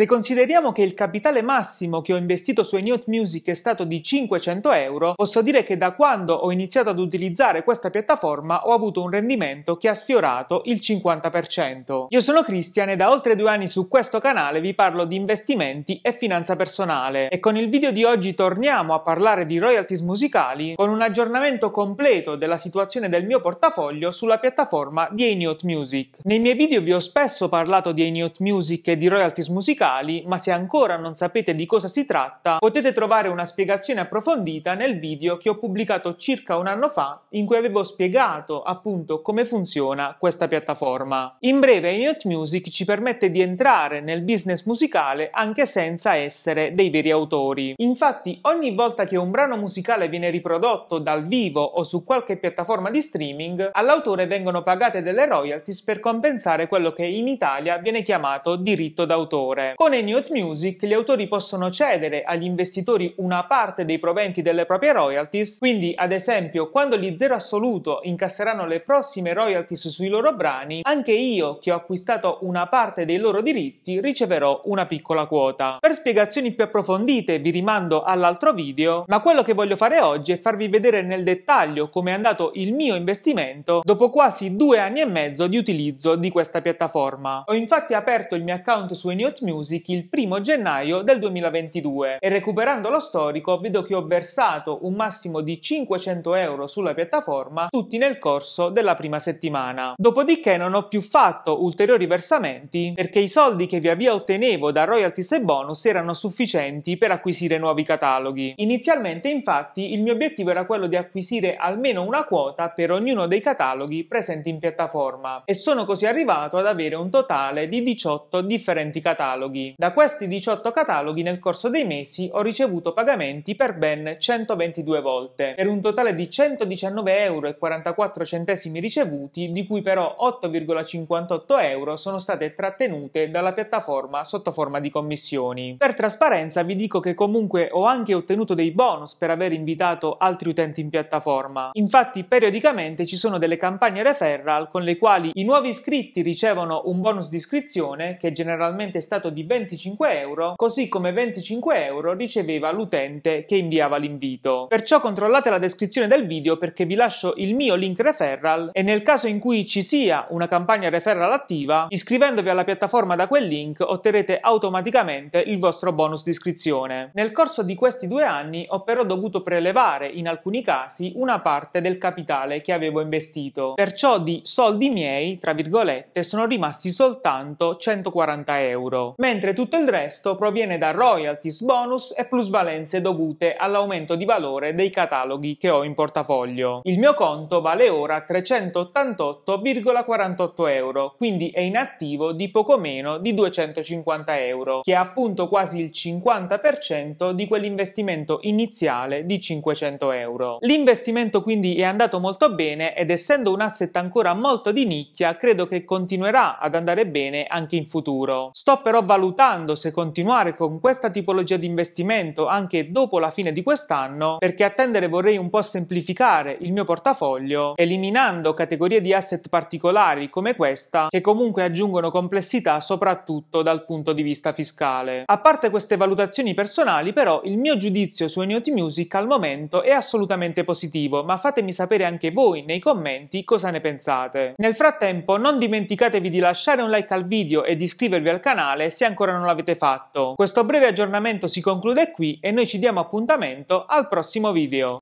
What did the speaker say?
Se consideriamo che il capitale massimo che ho investito su Eniote Music è stato di 500 euro, posso dire che da quando ho iniziato ad utilizzare questa piattaforma ho avuto un rendimento che ha sfiorato il 50%. Io sono Cristian e da oltre due anni su questo canale vi parlo di investimenti e finanza personale e con il video di oggi torniamo a parlare di royalties musicali con un aggiornamento completo della situazione del mio portafoglio sulla piattaforma di Eniote Music. Nei miei video vi ho spesso parlato di Eniote Music e di royalties musicali digitali, ma se ancora non sapete di cosa si tratta, potete trovare una spiegazione approfondita nel video che ho pubblicato circa un anno fa in cui avevo spiegato appunto come funziona questa piattaforma. In breve, Ignite Music ci permette di entrare nel business musicale anche senza essere dei veri autori. Infatti, ogni volta che un brano musicale viene riprodotto dal vivo o su qualche piattaforma di streaming, all'autore vengono pagate delle royalties per compensare quello che in Italia viene chiamato diritto d'autore. Con Eniot Music gli autori possono cedere agli investitori una parte dei proventi delle proprie royalties, quindi ad esempio quando gli Zero Assoluto incasseranno le prossime royalties sui loro brani, anche io che ho acquistato una parte dei loro diritti riceverò una piccola quota. Per spiegazioni più approfondite vi rimando all'altro video, ma quello che voglio fare oggi è farvi vedere nel dettaglio come è andato il mio investimento dopo quasi due anni e mezzo di utilizzo di questa piattaforma. Ho infatti aperto il mio account su Eniot Music Music il primo gennaio del 2022 e recuperando lo storico vedo che ho versato un massimo di 500 euro sulla piattaforma tutti nel corso della prima settimana. Dopodiché non ho più fatto ulteriori versamenti perché i soldi che via via ottenevo da royalties e bonus erano sufficienti per acquisire nuovi cataloghi. Inizialmente infatti il mio obiettivo era quello di acquisire almeno una quota per ognuno dei cataloghi presenti in piattaforma e sono così arrivato ad avere un totale di 18 differenti cataloghi cataloghi. Da questi 18 cataloghi nel corso dei mesi ho ricevuto pagamenti per ben 122 volte, per un totale di 119,44 euro ricevuti, di cui però 8,58 euro sono state trattenute dalla piattaforma sotto forma di commissioni. Per trasparenza vi dico che comunque ho anche ottenuto dei bonus per aver invitato altri utenti in piattaforma. Infatti periodicamente ci sono delle campagne referral con le quali i nuovi iscritti ricevono un bonus di iscrizione che generalmente è stato di di 25 euro, così come 25 euro riceveva l'utente che inviava l'invito. Perciò controllate la descrizione del video perché vi lascio il mio link referral e nel caso in cui ci sia una campagna referral attiva, iscrivendovi alla piattaforma da quel link otterrete automaticamente il vostro bonus di iscrizione. Nel corso di questi due anni ho però dovuto prelevare in alcuni casi una parte del capitale che avevo investito, perciò di soldi miei, tra virgolette, sono rimasti soltanto 140 euro, mentre tutto il resto proviene da royalties, bonus e plusvalenze dovute all'aumento di valore dei cataloghi che ho in portafoglio. Il mio conto vale ora 388,48 euro, quindi è in attivo di poco meno di 250 euro, che è appunto quasi il 50% di quell'investimento iniziale di 500 euro. L'investimento quindi è andato molto bene ed essendo un asset ancora molto di nicchia, credo che continuerà ad andare bene anche in futuro. Sto però valutando valutando se continuare con questa tipologia di investimento anche dopo la fine di quest'anno, perché attendere vorrei un po' semplificare il mio portafoglio, eliminando categorie di asset particolari come questa, che comunque aggiungono complessità soprattutto dal punto di vista fiscale. A parte queste valutazioni personali, però, il mio giudizio su Enioti Music al momento è assolutamente positivo, ma fatemi sapere anche voi nei commenti cosa ne pensate. Nel frattempo, non dimenticatevi di lasciare un like al video e di iscrivervi al canale se ancora non l'avete fatto. Questo breve aggiornamento si conclude qui e noi ci diamo appuntamento al prossimo video.